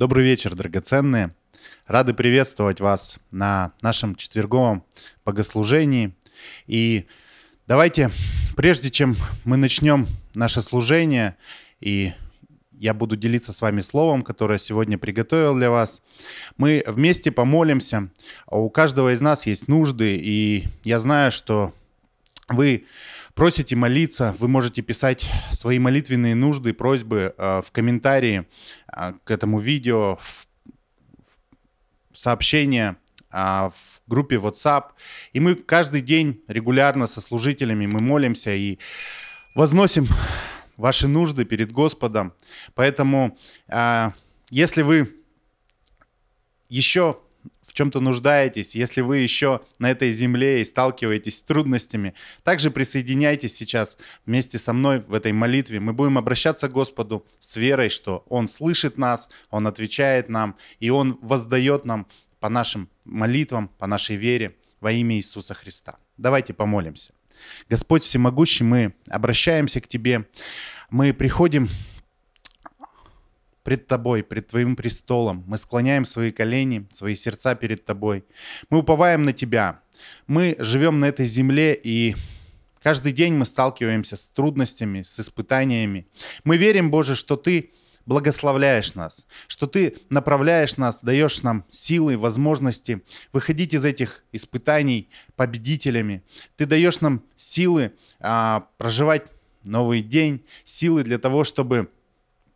Добрый вечер, драгоценные. Рады приветствовать вас на нашем четверговом богослужении. И давайте, прежде чем мы начнем наше служение, и я буду делиться с вами словом, которое сегодня приготовил для вас. Мы вместе помолимся. У каждого из нас есть нужды, и я знаю, что вы просите молиться, вы можете писать свои молитвенные нужды, просьбы э, в комментарии э, к этому видео, в сообщения э, в группе WhatsApp. И мы каждый день регулярно со служителями мы молимся и возносим ваши нужды перед Господом. Поэтому, если вы еще чем-то нуждаетесь, если вы еще на этой земле и сталкиваетесь с трудностями, также присоединяйтесь сейчас вместе со мной в этой молитве. Мы будем обращаться к Господу с верой, что Он слышит нас, Он отвечает нам, и Он воздает нам по нашим молитвам, по нашей вере во имя Иисуса Христа. Давайте помолимся. Господь Всемогущий, мы обращаемся к Тебе, мы приходим пред Тобой, пред Твоим престолом. Мы склоняем свои колени, свои сердца перед Тобой. Мы уповаем на Тебя. Мы живем на этой земле, и каждый день мы сталкиваемся с трудностями, с испытаниями. Мы верим, Боже, что Ты благословляешь нас, что Ты направляешь нас, даешь нам силы, возможности выходить из этих испытаний победителями. Ты даешь нам силы а, проживать новый день, силы для того, чтобы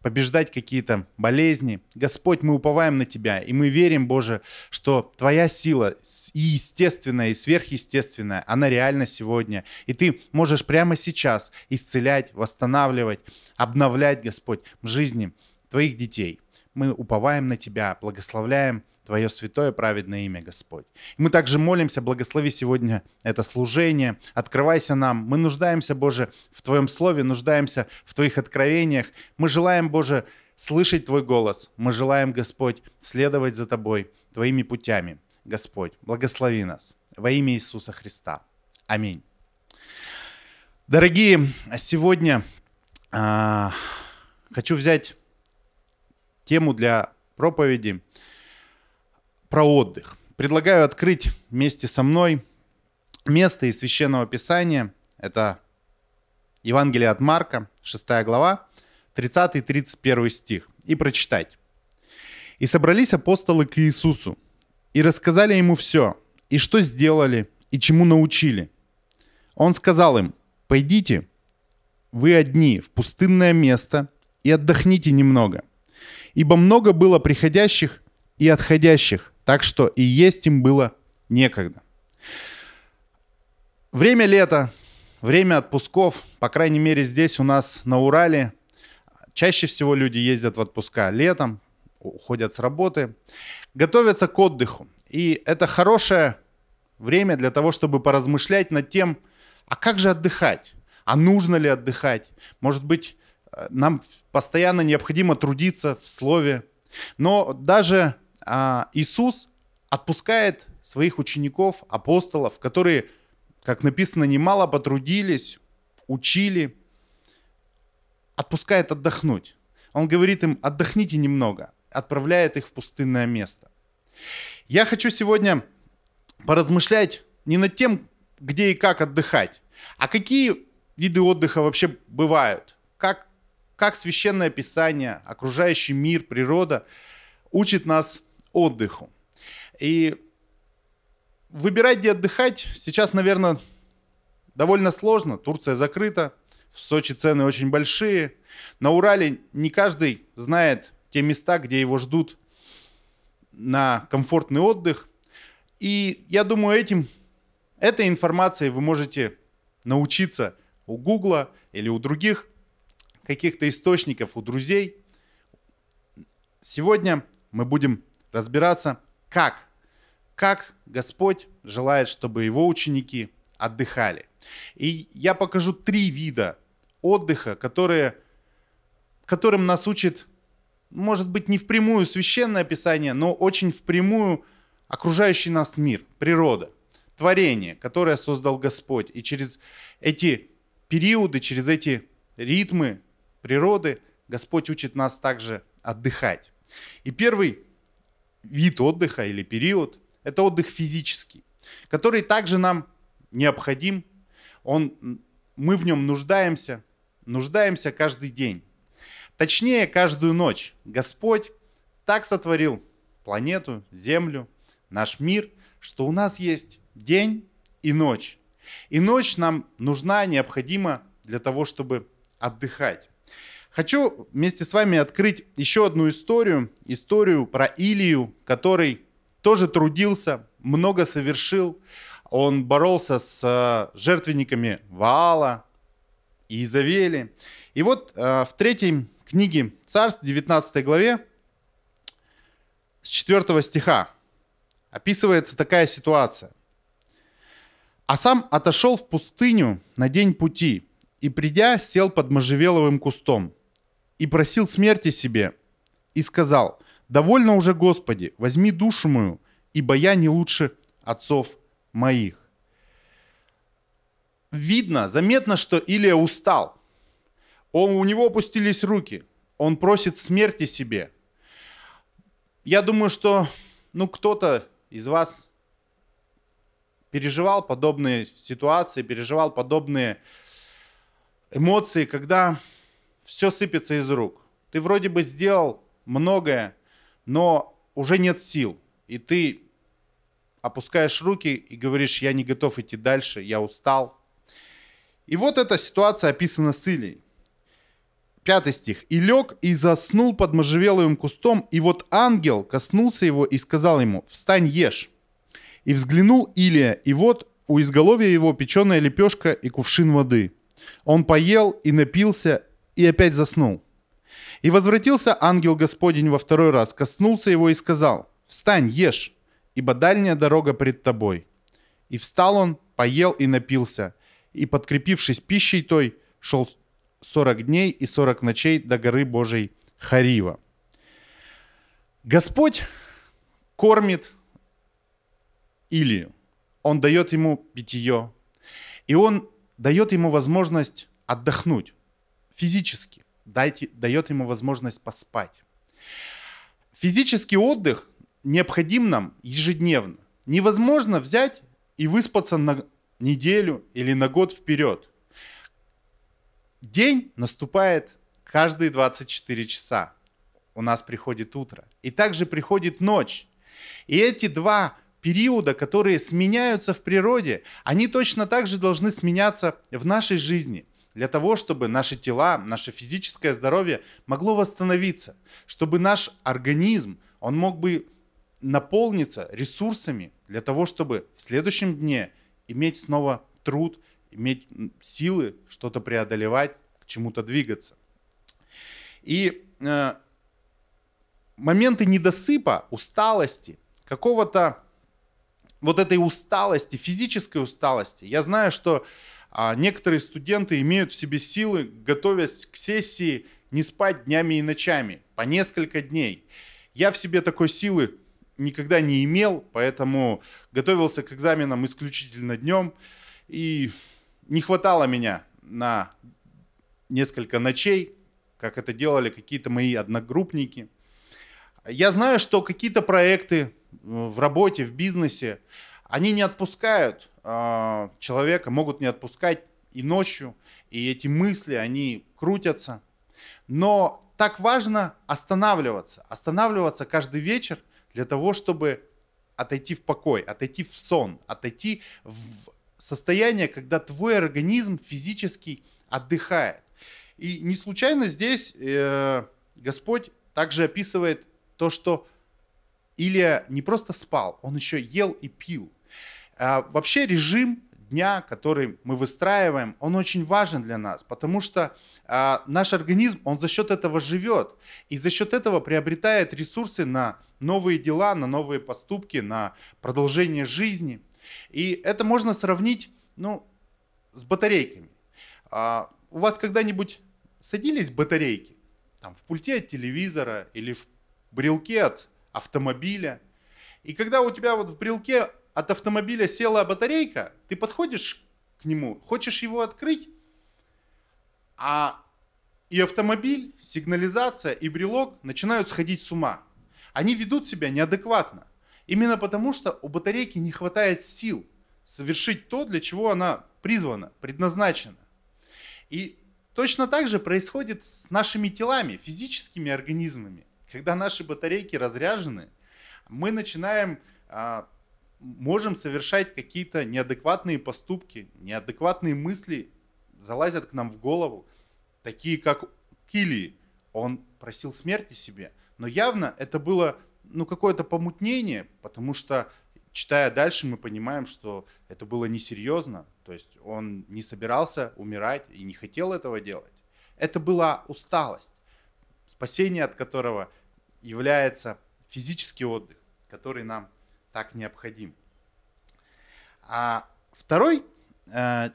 побеждать какие-то болезни. Господь, мы уповаем на Тебя, и мы верим, Боже, что Твоя сила и естественная, и сверхъестественная, она реальна сегодня. И Ты можешь прямо сейчас исцелять, восстанавливать, обновлять, Господь, в жизни Твоих детей. Мы уповаем на Тебя, благословляем Твое святое праведное имя, Господь. И мы также молимся, благослови сегодня это служение, открывайся нам. Мы нуждаемся, Боже, в Твоем Слове, нуждаемся в Твоих откровениях. Мы желаем, Боже, слышать Твой голос. Мы желаем, Господь, следовать за Тобой, Твоими путями. Господь, благослови нас во имя Иисуса Христа. Аминь. Дорогие, сегодня э, хочу взять тему для проповеди – про отдых. Предлагаю открыть вместе со мной место из Священного Писания. Это Евангелие от Марка, 6 глава, 30-31 стих. И прочитать. «И собрались апостолы к Иисусу, и рассказали ему все, и что сделали, и чему научили. Он сказал им, «Пойдите, вы одни, в пустынное место, и отдохните немного, ибо много было приходящих и отходящих, так что и есть им было некогда. Время лета, время отпусков, по крайней мере здесь у нас на Урале, чаще всего люди ездят в отпуска летом, уходят с работы, готовятся к отдыху. И это хорошее время для того, чтобы поразмышлять над тем, а как же отдыхать? А нужно ли отдыхать? Может быть, э, нам постоянно необходимо трудиться в слове. Но даже а, Иисус отпускает своих учеников, апостолов, которые, как написано, немало потрудились, учили, отпускает отдохнуть. Он говорит им, отдохните немного, отправляет их в пустынное место. Я хочу сегодня поразмышлять не над тем, где и как отдыхать, а какие виды отдыха вообще бывают, как, как священное писание, окружающий мир, природа учит нас отдыху. И выбирать, где отдыхать, сейчас, наверное, довольно сложно. Турция закрыта, в Сочи цены очень большие. На Урале не каждый знает те места, где его ждут на комфортный отдых. И я думаю, этим, этой информацией вы можете научиться у Гугла или у других каких-то источников, у друзей. Сегодня мы будем разбираться, как, как Господь желает, чтобы его ученики отдыхали. И я покажу три вида отдыха, которые, которым нас учит, может быть, не впрямую священное писание, но очень впрямую окружающий нас мир, природа, творение, которое создал Господь. И через эти периоды, через эти ритмы природы Господь учит нас также отдыхать. И первый вид отдыха или период – это отдых физический, который также нам необходим, он, мы в нем нуждаемся, нуждаемся каждый день. Точнее, каждую ночь Господь так сотворил планету, Землю, наш мир, что у нас есть день и ночь. И ночь нам нужна, необходима для того, чтобы отдыхать. Хочу вместе с вами открыть еще одну историю, историю про Илию, который тоже трудился, много совершил. Он боролся с э, жертвенниками Ваала и Изавели. И вот э, в третьей книге Царств, 19 главе, с 4 стиха описывается такая ситуация. «А сам отошел в пустыню на день пути, и придя, сел под можжевеловым кустом – и просил смерти себе, и сказал, «Довольно уже, Господи, возьми душу мою, ибо я не лучше отцов моих». Видно, заметно, что Илия устал. Он, у него опустились руки. Он просит смерти себе. Я думаю, что ну, кто-то из вас переживал подобные ситуации, переживал подобные эмоции, когда все сыпется из рук. Ты вроде бы сделал многое, но уже нет сил. И ты опускаешь руки и говоришь, я не готов идти дальше, я устал. И вот эта ситуация описана с Илей. Пятый стих. «И лег, и заснул под можжевеловым кустом, и вот ангел коснулся его и сказал ему, встань, ешь». И взглянул Илия, и вот у изголовья его печеная лепешка и кувшин воды. Он поел и напился, и опять заснул. И возвратился ангел Господень во второй раз, коснулся его и сказал, «Встань, ешь, ибо дальняя дорога пред тобой». И встал он, поел и напился, и, подкрепившись пищей той, шел сорок дней и сорок ночей до горы Божией Харива. Господь кормит Илию. Он дает ему питье. И он дает ему возможность отдохнуть физически, дайте, дает ему возможность поспать. Физический отдых необходим нам ежедневно. Невозможно взять и выспаться на неделю или на год вперед. День наступает каждые 24 часа. У нас приходит утро. И также приходит ночь. И эти два периода, которые сменяются в природе, они точно так же должны сменяться в нашей жизни – для того, чтобы наши тела, наше физическое здоровье могло восстановиться, чтобы наш организм, он мог бы наполниться ресурсами для того, чтобы в следующем дне иметь снова труд, иметь силы что-то преодолевать, к чему-то двигаться. И э, моменты недосыпа, усталости, какого-то вот этой усталости, физической усталости. Я знаю, что а некоторые студенты имеют в себе силы, готовясь к сессии, не спать днями и ночами, по несколько дней. Я в себе такой силы никогда не имел, поэтому готовился к экзаменам исключительно днем, и не хватало меня на несколько ночей, как это делали какие-то мои одногруппники. Я знаю, что какие-то проекты э, в работе, в бизнесе, они не отпускают, а, человека могут не отпускать и ночью, и эти мысли, они крутятся. Но так важно останавливаться, останавливаться каждый вечер для того, чтобы отойти в покой, отойти в сон, отойти в состояние, когда твой организм физически отдыхает. И не случайно здесь э, Господь также описывает то, что Илия не просто спал, он еще ел и пил. А вообще режим дня, который мы выстраиваем, он очень важен для нас, потому что а, наш организм, он за счет этого живет и за счет этого приобретает ресурсы на новые дела, на новые поступки, на продолжение жизни. И это можно сравнить ну, с батарейками. А, у вас когда-нибудь садились батарейки? Там, в пульте от телевизора или в брелке от автомобиля? И когда у тебя вот в брелке от автомобиля села батарейка, ты подходишь к нему, хочешь его открыть, а и автомобиль, сигнализация и брелок начинают сходить с ума. Они ведут себя неадекватно. Именно потому, что у батарейки не хватает сил совершить то, для чего она призвана, предназначена. И точно так же происходит с нашими телами, физическими организмами. Когда наши батарейки разряжены, мы начинаем а, можем совершать какие-то неадекватные поступки, неадекватные мысли залазят к нам в голову, такие как Кили, Он просил смерти себе, но явно это было ну, какое-то помутнение, потому что, читая дальше, мы понимаем, что это было несерьезно, то есть он не собирался умирать и не хотел этого делать. Это была усталость, спасение от которого является физический отдых, который нам так необходим. А второй э,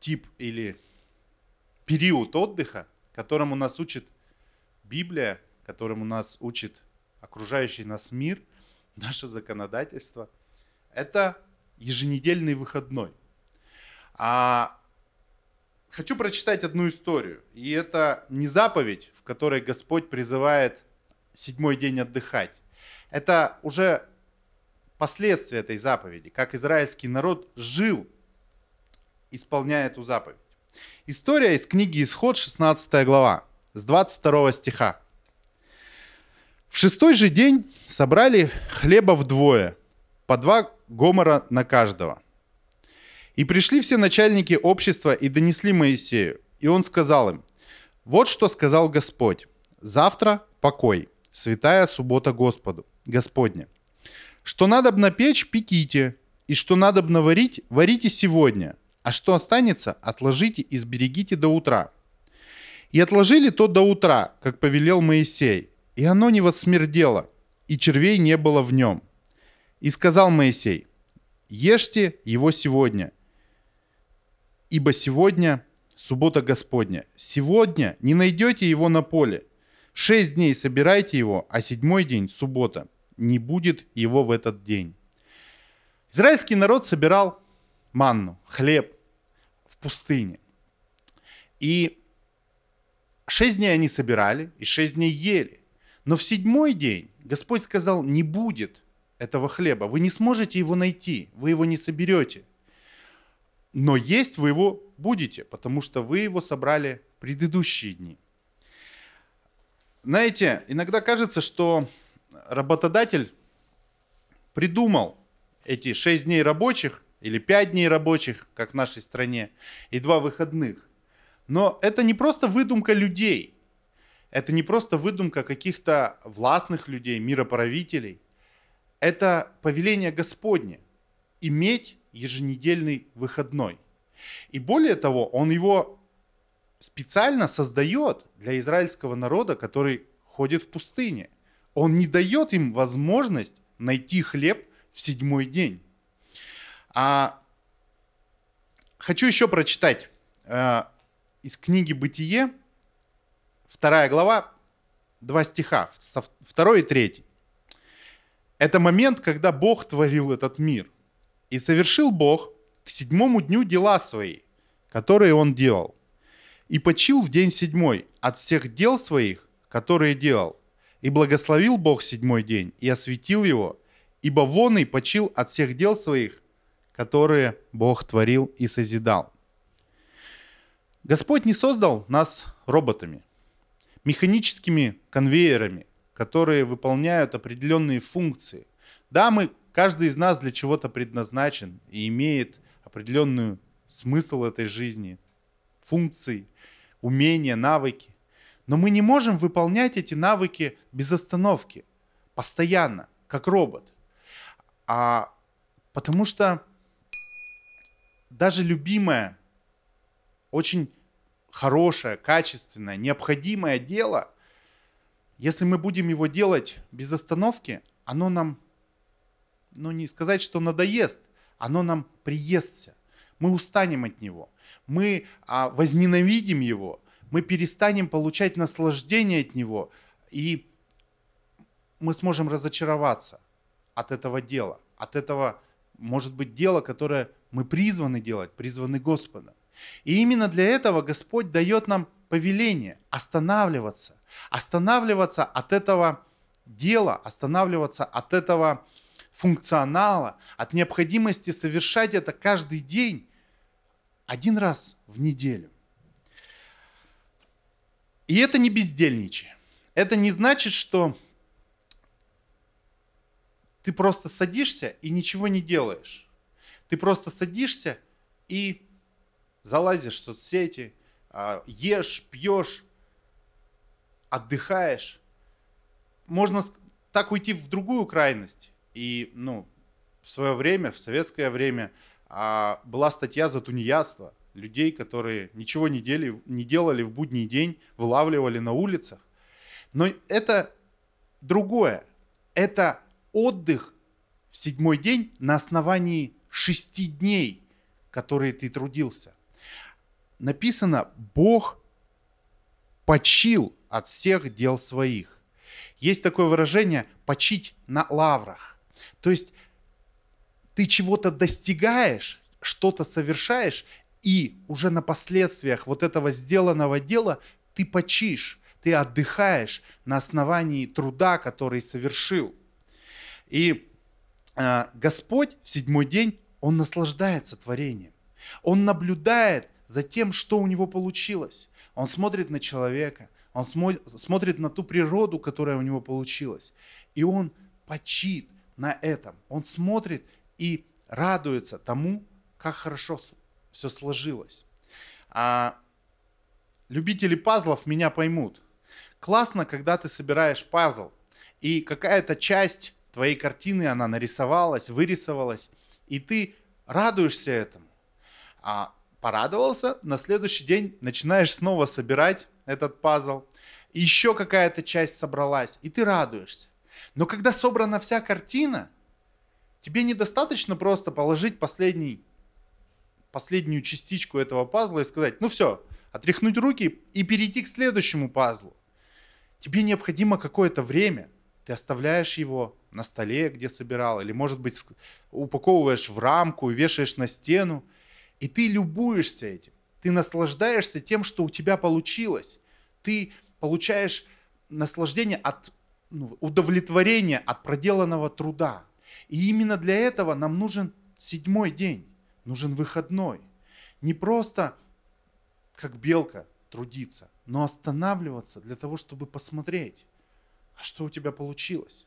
тип или период отдыха, которому нас учит Библия, которому нас учит окружающий нас мир, наше законодательство, это еженедельный выходной. А хочу прочитать одну историю. И это не заповедь, в которой Господь призывает седьмой день отдыхать. Это уже последствия этой заповеди, как израильский народ жил, исполняя эту заповедь. История из книги Исход, 16 глава, с 22 стиха. В шестой же день собрали хлеба вдвое, по два гомора на каждого. И пришли все начальники общества и донесли Моисею. И он сказал им, вот что сказал Господь. Завтра покой, святая суббота Господу, Господня. Что надо надобно печь, пеките, и что надобно наварить, варите сегодня, а что останется, отложите и сберегите до утра. И отложили то до утра, как повелел Моисей, и оно не восмердело, и червей не было в нем. И сказал Моисей, ешьте его сегодня, ибо сегодня суббота Господня. Сегодня не найдете его на поле. Шесть дней собирайте его, а седьмой день – суббота – не будет его в этот день. Израильский народ собирал манну, хлеб в пустыне. И шесть дней они собирали, и шесть дней ели. Но в седьмой день Господь сказал, не будет этого хлеба, вы не сможете его найти, вы его не соберете. Но есть вы его будете, потому что вы его собрали предыдущие дни. Знаете, иногда кажется, что работодатель придумал эти 6 дней рабочих или 5 дней рабочих, как в нашей стране, и 2 выходных. Но это не просто выдумка людей, это не просто выдумка каких-то властных людей, мироправителей. Это повеление Господне – иметь еженедельный выходной. И более того, он его специально создает для израильского народа, который ходит в пустыне он не дает им возможность найти хлеб в седьмой день. А хочу еще прочитать э, из книги «Бытие», вторая глава, два стиха, второй и третий. Это момент, когда Бог творил этот мир. И совершил Бог к седьмому дню дела свои, которые Он делал. И почил в день седьмой от всех дел своих, которые делал. И благословил Бог седьмой день и осветил его, ибо вон и почил от всех дел своих, которые Бог творил и созидал. Господь не создал нас роботами, механическими конвейерами, которые выполняют определенные функции. Да, мы, каждый из нас для чего-то предназначен и имеет определенную смысл этой жизни, функции, умения, навыки. Но мы не можем выполнять эти навыки без остановки, постоянно, как робот. А, потому что даже любимое, очень хорошее, качественное, необходимое дело, если мы будем его делать без остановки, оно нам, ну не сказать, что надоест, оно нам приестся. Мы устанем от него, мы а, возненавидим его, мы перестанем получать наслаждение от него, и мы сможем разочароваться от этого дела, от этого, может быть, дела, которое мы призваны делать, призваны Господа. И именно для этого Господь дает нам повеление останавливаться, останавливаться от этого дела, останавливаться от этого функционала, от необходимости совершать это каждый день, один раз в неделю. И это не бездельничие. Это не значит, что ты просто садишься и ничего не делаешь. Ты просто садишься и залазишь в соцсети, а, ешь, пьешь, отдыхаешь. Можно так уйти в другую крайность. И ну, в свое время, в советское время, а, была статья за тунеядство – людей, которые ничего не, дели, не делали в будний день, вылавливали на улицах. Но это другое. Это отдых в седьмой день на основании шести дней, которые ты трудился. Написано, Бог почил от всех дел своих. Есть такое выражение «почить на лаврах». То есть ты чего-то достигаешь, что-то совершаешь, и уже на последствиях вот этого сделанного дела ты почишь, ты отдыхаешь на основании труда, который совершил. И э, Господь в седьмой день, Он наслаждается творением. Он наблюдает за тем, что у него получилось. Он смотрит на человека, он смотрит на ту природу, которая у него получилась. И он почит на этом. Он смотрит и радуется тому, как хорошо все сложилось. А любители пазлов меня поймут. Классно, когда ты собираешь пазл, и какая-то часть твоей картины, она нарисовалась, вырисовалась, и ты радуешься этому. А порадовался, на следующий день начинаешь снова собирать этот пазл, еще какая-то часть собралась, и ты радуешься. Но когда собрана вся картина, тебе недостаточно просто положить последний последнюю частичку этого пазла и сказать, ну все, отряхнуть руки и перейти к следующему пазлу. Тебе необходимо какое-то время. Ты оставляешь его на столе, где собирал, или, может быть, упаковываешь в рамку и вешаешь на стену. И ты любуешься этим. Ты наслаждаешься тем, что у тебя получилось. Ты получаешь наслаждение от ну, удовлетворения от проделанного труда. И именно для этого нам нужен седьмой день нужен выходной. Не просто как белка трудиться, но останавливаться для того, чтобы посмотреть, а что у тебя получилось,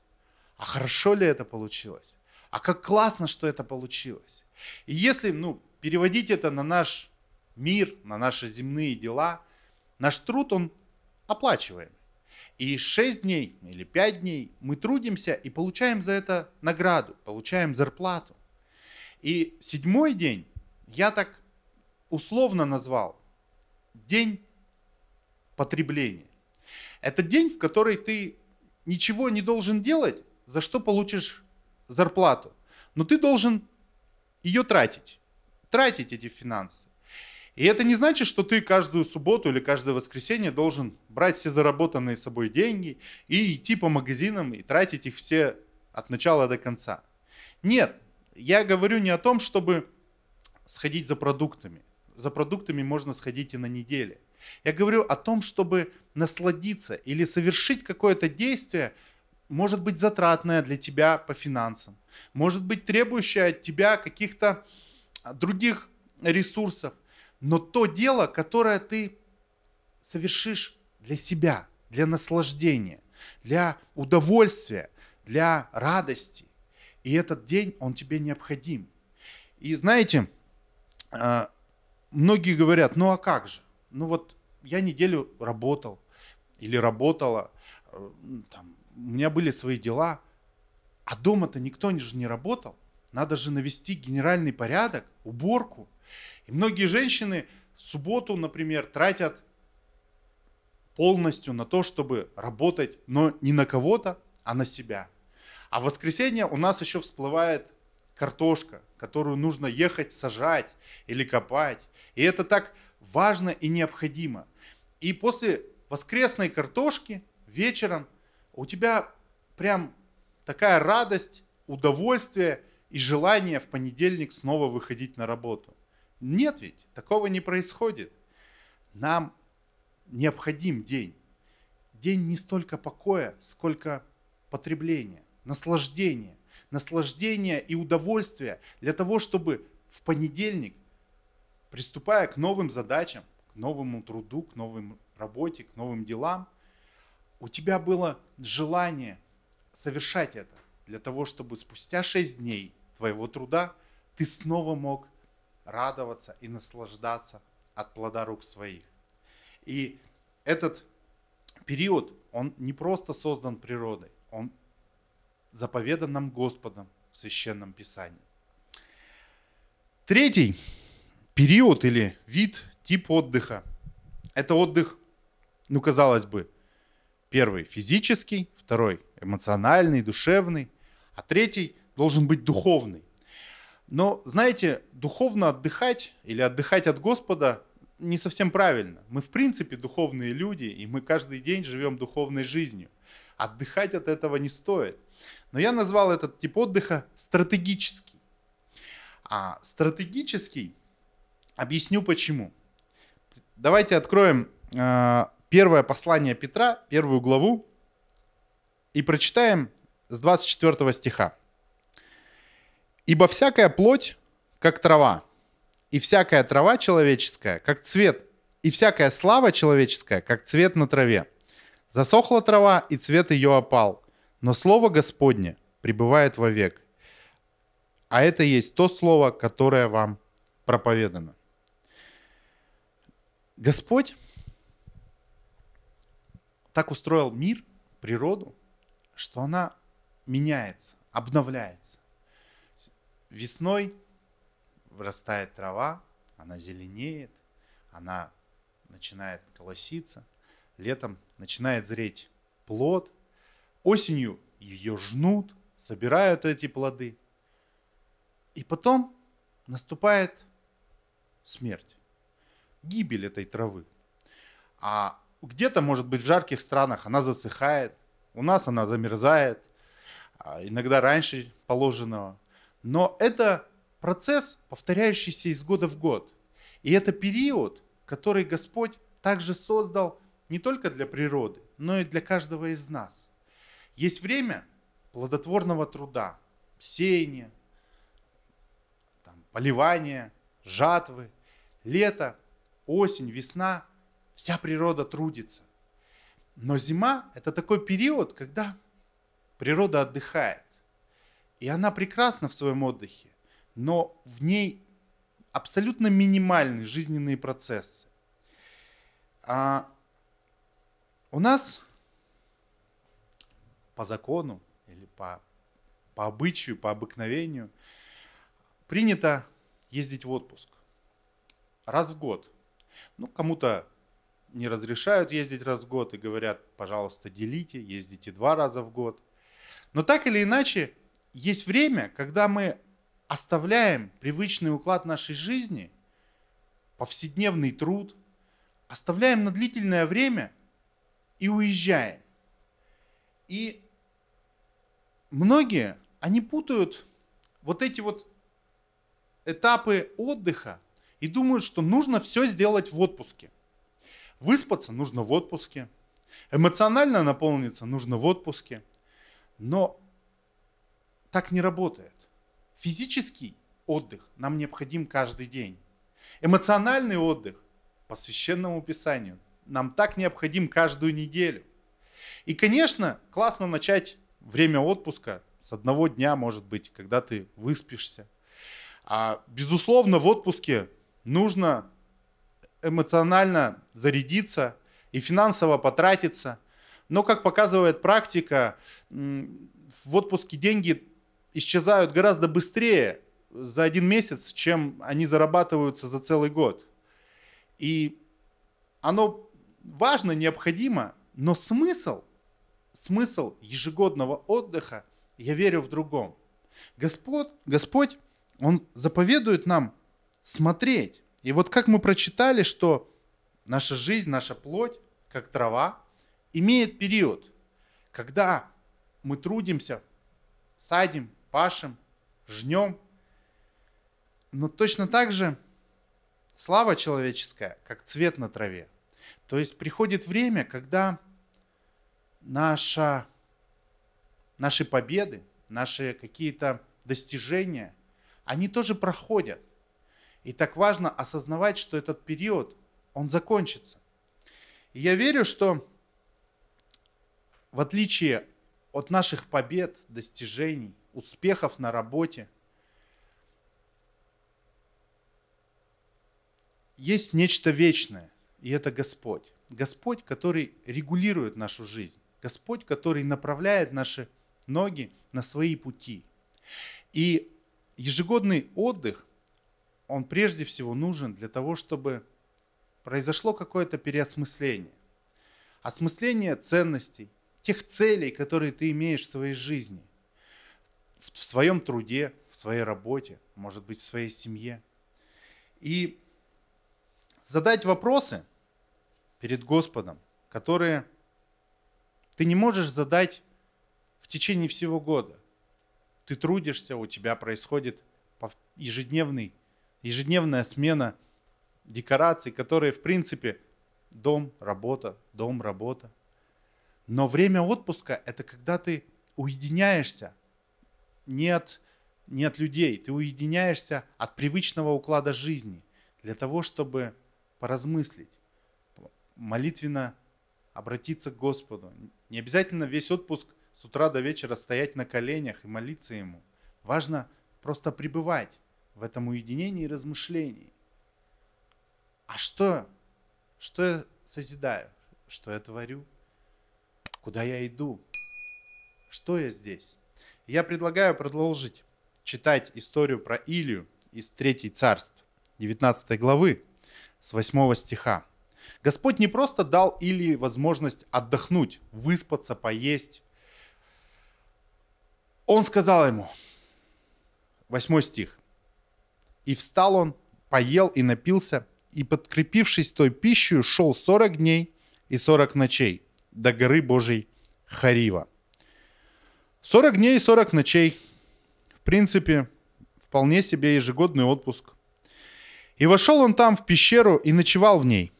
а хорошо ли это получилось, а как классно, что это получилось. И если ну, переводить это на наш мир, на наши земные дела, наш труд, он оплачиваем. И 6 дней или 5 дней мы трудимся и получаем за это награду, получаем зарплату. И седьмой день я так условно назвал день потребления. Это день, в который ты ничего не должен делать, за что получишь зарплату. Но ты должен ее тратить, тратить эти финансы. И это не значит, что ты каждую субботу или каждое воскресенье должен брать все заработанные собой деньги и идти по магазинам и тратить их все от начала до конца. Нет, я говорю не о том, чтобы сходить за продуктами. За продуктами можно сходить и на неделе. Я говорю о том, чтобы насладиться или совершить какое-то действие, может быть затратное для тебя по финансам, может быть требующее от тебя каких-то а, других ресурсов, но то дело, которое ты совершишь для себя, для наслаждения, для удовольствия, для радости. И этот день, он тебе необходим. И знаете, а, многие говорят, ну а как же? Ну вот я неделю работал или работала, э, там, у меня были свои дела, а дома-то никто же не работал. Надо же навести генеральный порядок, уборку. И многие женщины субботу, например, тратят полностью на то, чтобы работать, но не на кого-то, а на себя – а в воскресенье у нас еще всплывает картошка, которую нужно ехать сажать или копать. И это так важно и необходимо. И после воскресной картошки вечером у тебя прям такая радость, удовольствие и желание в понедельник снова выходить на работу. Нет ведь, такого не происходит. Нам необходим день. День не столько покоя, сколько потребления наслаждение. Наслаждение и удовольствие для того, чтобы в понедельник, приступая к новым задачам, к новому труду, к новым работе, к новым делам, у тебя было желание совершать это для того, чтобы спустя 6 дней твоего труда ты снова мог радоваться и наслаждаться от плода рук своих. И этот период, он не просто создан природой, он заповедан нам Господом в Священном Писании. Третий период или вид, тип отдыха. Это отдых, ну, казалось бы, первый физический, второй эмоциональный, душевный, а третий должен быть духовный. Но, знаете, духовно отдыхать или отдыхать от Господа не совсем правильно. Мы, в принципе, духовные люди, и мы каждый день живем духовной жизнью. Отдыхать от этого не стоит. Но я назвал этот тип отдыха стратегический. А стратегический, объясню почему. Давайте откроем э, первое послание Петра, первую главу, и прочитаем с 24 стиха. «Ибо всякая плоть, как трава, и всякая трава человеческая, как цвет, и всякая слава человеческая, как цвет на траве. Засохла трава, и цвет ее опал, но Слово Господне пребывает вовек. А это есть то Слово, которое вам проповедано. Господь так устроил мир, природу, что она меняется, обновляется. Весной вырастает трава, она зеленеет, она начинает колоситься, летом начинает зреть плод – Осенью ее жнут, собирают эти плоды. И потом наступает смерть, гибель этой травы. А где-то, может быть, в жарких странах она засыхает, у нас она замерзает, а иногда раньше положенного. Но это процесс, повторяющийся из года в год. И это период, который Господь также создал не только для природы, но и для каждого из нас – есть время плодотворного труда, сеяния, там, поливания, жатвы, лето, осень, весна. Вся природа трудится. Но зима – это такой период, когда природа отдыхает. И она прекрасна в своем отдыхе, но в ней абсолютно минимальные жизненные процессы. А у нас по закону или по, по обычаю, по обыкновению, принято ездить в отпуск раз в год. Ну, кому-то не разрешают ездить раз в год и говорят, пожалуйста, делите, ездите два раза в год. Но так или иначе, есть время, когда мы оставляем привычный уклад нашей жизни, повседневный труд, оставляем на длительное время и уезжаем. И многие, они путают вот эти вот этапы отдыха и думают, что нужно все сделать в отпуске. Выспаться нужно в отпуске, эмоционально наполниться нужно в отпуске, но так не работает. Физический отдых нам необходим каждый день. Эмоциональный отдых по священному писанию нам так необходим каждую неделю. И, конечно, классно начать время отпуска с одного дня, может быть, когда ты выспишься. А, безусловно, в отпуске нужно эмоционально зарядиться и финансово потратиться. Но, как показывает практика, в отпуске деньги исчезают гораздо быстрее за один месяц, чем они зарабатываются за целый год. И оно важно, необходимо, но смысл – смысл ежегодного отдыха, я верю в другом. Господь, Господь, Он заповедует нам смотреть. И вот как мы прочитали, что наша жизнь, наша плоть, как трава, имеет период, когда мы трудимся, садим, пашем, жнем. Но точно так же слава человеческая, как цвет на траве. То есть приходит время, когда наша, наши победы, наши какие-то достижения, они тоже проходят. И так важно осознавать, что этот период, он закончится. И я верю, что в отличие от наших побед, достижений, успехов на работе, есть нечто вечное, и это Господь. Господь, который регулирует нашу жизнь. Господь, который направляет наши ноги на свои пути. И ежегодный отдых, он прежде всего нужен для того, чтобы произошло какое-то переосмысление. Осмысление ценностей, тех целей, которые ты имеешь в своей жизни, в своем труде, в своей работе, может быть, в своей семье. И задать вопросы перед Господом, которые ты не можешь задать в течение всего года. Ты трудишься, у тебя происходит ежедневный, ежедневная смена декораций, которые, в принципе, дом, работа, дом, работа. Но время отпуска – это когда ты уединяешься не от, не от людей, ты уединяешься от привычного уклада жизни для того, чтобы поразмыслить, молитвенно обратиться к Господу. Не обязательно весь отпуск с утра до вечера стоять на коленях и молиться Ему. Важно просто пребывать в этом уединении и размышлении. А что? Что я созидаю? Что я творю? Куда я иду? Что я здесь? Я предлагаю продолжить читать историю про Илью из Третьей царств, 19 главы, с 8 стиха. Господь не просто дал Илии возможность отдохнуть, выспаться, поесть. Он сказал ему, восьмой стих, «И встал он, поел и напился, и, подкрепившись той пищей, шел 40 дней и 40 ночей до горы Божьей Харива». 40 дней и 40 ночей. В принципе, вполне себе ежегодный отпуск. И вошел он там в пещеру и ночевал в ней.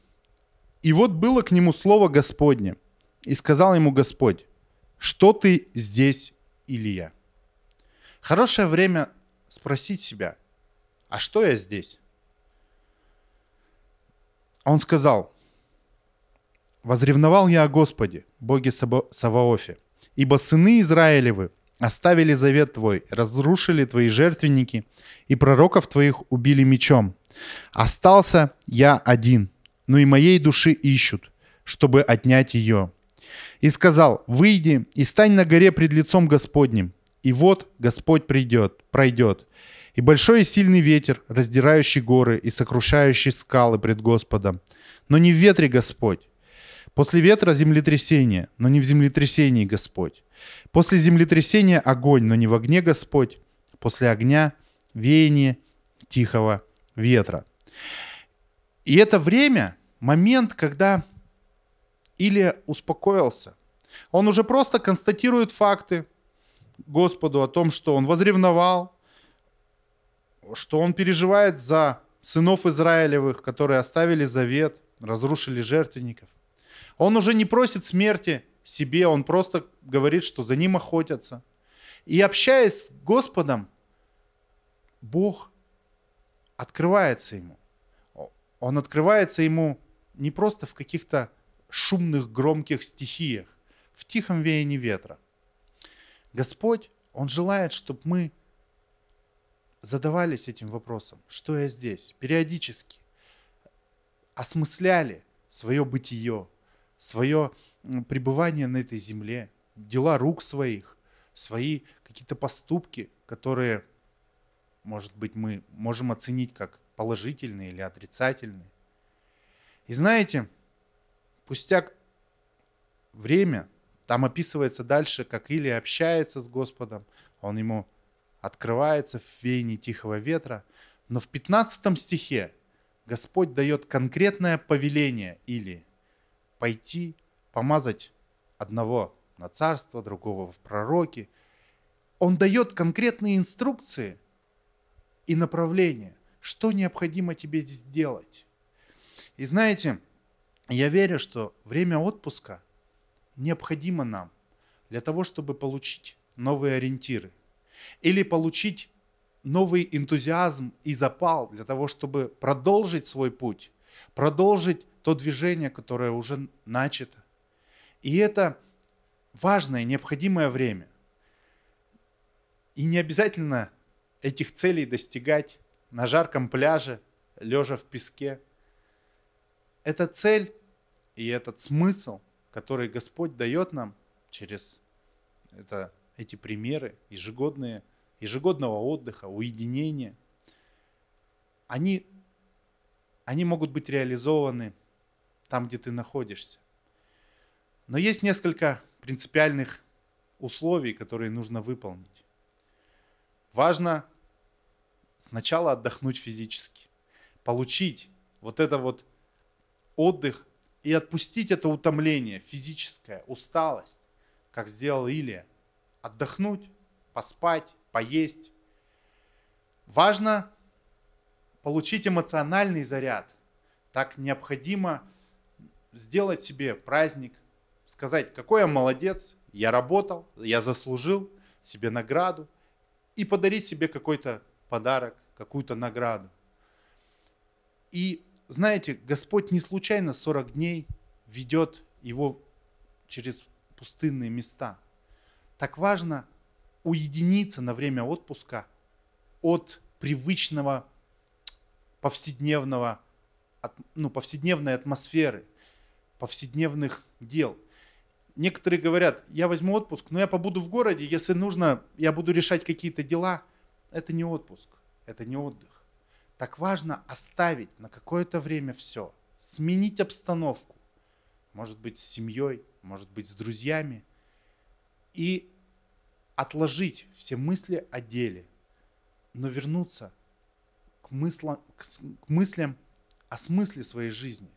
И вот было к нему слово Господне. И сказал ему Господь, что ты здесь, Илья? Хорошее время спросить себя, а что я здесь? Он сказал, «Возревновал я о Господе, Боге Саваофе, ибо сыны Израилевы оставили завет Твой, разрушили Твои жертвенники, и пророков Твоих убили мечом. Остался я один, но и моей души ищут, чтобы отнять ее. И сказал, выйди и стань на горе пред лицом Господним. И вот Господь придет, пройдет. И большой и сильный ветер, раздирающий горы и сокрушающий скалы пред Господом. Но не в ветре Господь. После ветра землетрясение, но не в землетрясении Господь. После землетрясения огонь, но не в огне Господь. После огня веяние тихого ветра. И это время, момент, когда Илия успокоился. Он уже просто констатирует факты Господу о том, что он возревновал, что он переживает за сынов Израилевых, которые оставили завет, разрушили жертвенников. Он уже не просит смерти себе, он просто говорит, что за ним охотятся. И общаясь с Господом, Бог открывается ему он открывается ему не просто в каких-то шумных, громких стихиях, в тихом веянии ветра. Господь, Он желает, чтобы мы задавались этим вопросом, что я здесь, периодически, осмысляли свое бытие, свое пребывание на этой земле, дела рук своих, свои какие-то поступки, которые, может быть, мы можем оценить как положительные или отрицательные. И знаете, пустяк время, там описывается дальше, как Илия общается с Господом, он ему открывается в веянии тихого ветра. Но в 15 стихе Господь дает конкретное повеление Или, пойти помазать одного на царство, другого в пророки. Он дает конкретные инструкции и направления – что необходимо тебе сделать? И знаете, я верю, что время отпуска необходимо нам для того, чтобы получить новые ориентиры или получить новый энтузиазм и запал для того, чтобы продолжить свой путь, продолжить то движение, которое уже начато. И это важное, необходимое время. И не обязательно этих целей достигать на жарком пляже, лежа в песке. Это цель и этот смысл, который Господь дает нам через это, эти примеры ежегодные, ежегодного отдыха, уединения, они, они могут быть реализованы там, где ты находишься. Но есть несколько принципиальных условий, которые нужно выполнить. Важно сначала отдохнуть физически, получить вот это вот отдых и отпустить это утомление, физическое, усталость, как сделал Илия. Отдохнуть, поспать, поесть. Важно получить эмоциональный заряд. Так необходимо сделать себе праздник, сказать, какой я молодец, я работал, я заслужил себе награду и подарить себе какой-то подарок, какую-то награду. И знаете, Господь не случайно 40 дней ведет его через пустынные места. Так важно уединиться на время отпуска от привычного повседневного, ну, повседневной атмосферы, повседневных дел. Некоторые говорят, я возьму отпуск, но я побуду в городе, если нужно, я буду решать какие-то дела – это не отпуск, это не отдых. Так важно оставить на какое-то время все, сменить обстановку. Может быть, с семьей, может быть, с друзьями. И отложить все мысли о деле, но вернуться к, мыслам, к, к мыслям о смысле своей жизни,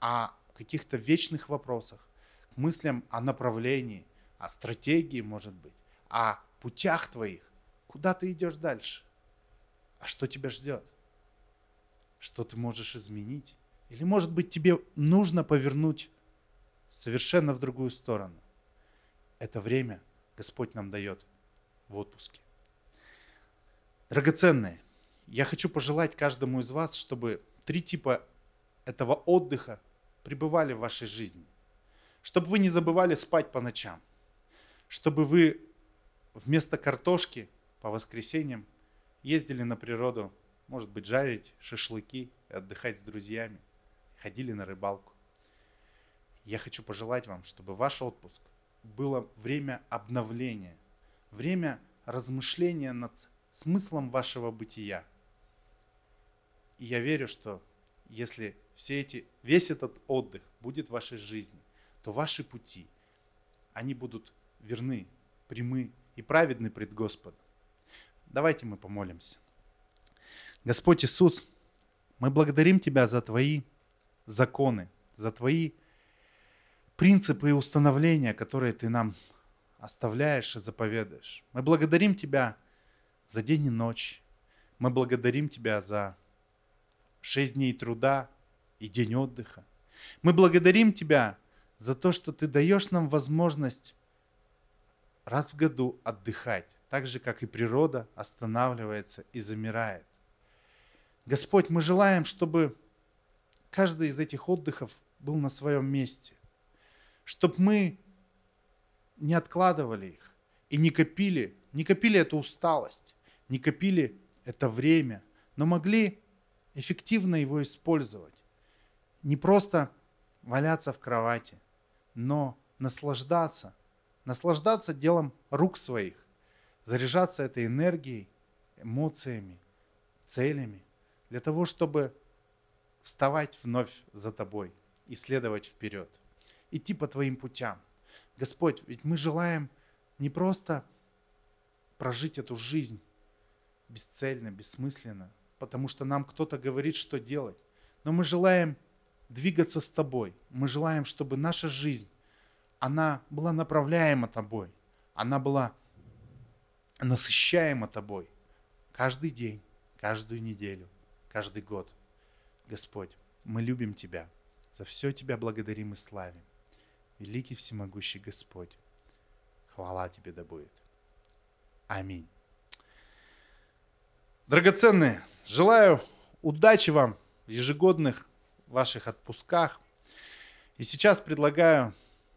о каких-то вечных вопросах, к мыслям о направлении, о стратегии, может быть, о путях твоих куда ты идешь дальше, а что тебя ждет, что ты можешь изменить. Или, может быть, тебе нужно повернуть совершенно в другую сторону. Это время Господь нам дает в отпуске. Драгоценные, я хочу пожелать каждому из вас, чтобы три типа этого отдыха пребывали в вашей жизни. Чтобы вы не забывали спать по ночам. Чтобы вы вместо картошки по воскресеньям ездили на природу, может быть, жарить шашлыки и отдыхать с друзьями, ходили на рыбалку. Я хочу пожелать вам, чтобы ваш отпуск было время обновления, время размышления над смыслом вашего бытия. И я верю, что если все эти, весь этот отдых будет в вашей жизни, то ваши пути, они будут верны, прямы и праведны пред Господом. Давайте мы помолимся. Господь Иисус, мы благодарим Тебя за Твои законы, за Твои принципы и установления, которые Ты нам оставляешь и заповедаешь. Мы благодарим Тебя за день и ночь. Мы благодарим Тебя за шесть дней труда и день отдыха. Мы благодарим Тебя за то, что Ты даешь нам возможность раз в году отдыхать так же, как и природа, останавливается и замирает. Господь, мы желаем, чтобы каждый из этих отдыхов был на своем месте, чтобы мы не откладывали их и не копили, не копили эту усталость, не копили это время, но могли эффективно его использовать. Не просто валяться в кровати, но наслаждаться, наслаждаться делом рук своих, заряжаться этой энергией, эмоциями, целями, для того, чтобы вставать вновь за тобой и следовать вперед, идти по твоим путям. Господь, ведь мы желаем не просто прожить эту жизнь бесцельно, бессмысленно, потому что нам кто-то говорит, что делать, но мы желаем двигаться с тобой, мы желаем, чтобы наша жизнь, она была направляема тобой, она была насыщаемо Тобой каждый день, каждую неделю, каждый год. Господь, мы любим Тебя, за все Тебя благодарим и славим. Великий всемогущий Господь, хвала Тебе да будет. Аминь. Драгоценные, желаю удачи вам в ежегодных ваших отпусках. И сейчас предлагаю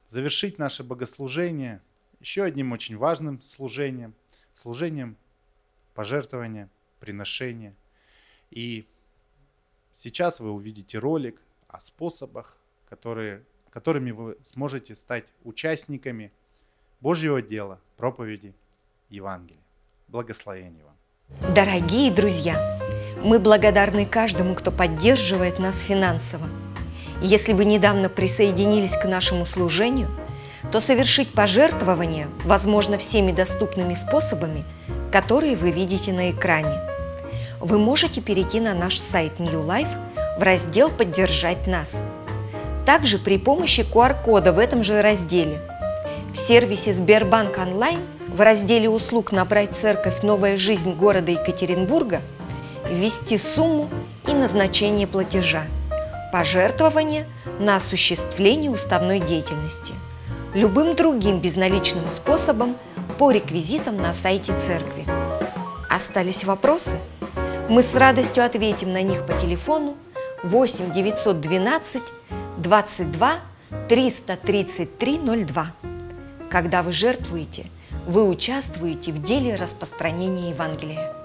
завершить наше богослужение еще одним очень важным служением служением пожертвования, приношения. И сейчас вы увидите ролик о способах, которые, которыми вы сможете стать участниками Божьего дела, проповеди Евангелия. Благословения вам! Дорогие друзья, мы благодарны каждому, кто поддерживает нас финансово. Если вы недавно присоединились к нашему служению – то совершить пожертвование возможно всеми доступными способами, которые вы видите на экране. Вы можете перейти на наш сайт New Life в раздел «Поддержать нас». Также при помощи QR-кода в этом же разделе. В сервисе Сбербанк Онлайн в разделе «Услуг набрать церковь. Новая жизнь города Екатеринбурга» ввести сумму и назначение платежа. Пожертвование на осуществление уставной деятельности – любым другим безналичным способом по реквизитам на сайте церкви. Остались вопросы? Мы с радостью ответим на них по телефону 8 912 22 33302. Когда вы жертвуете, вы участвуете в деле распространения Евангелия.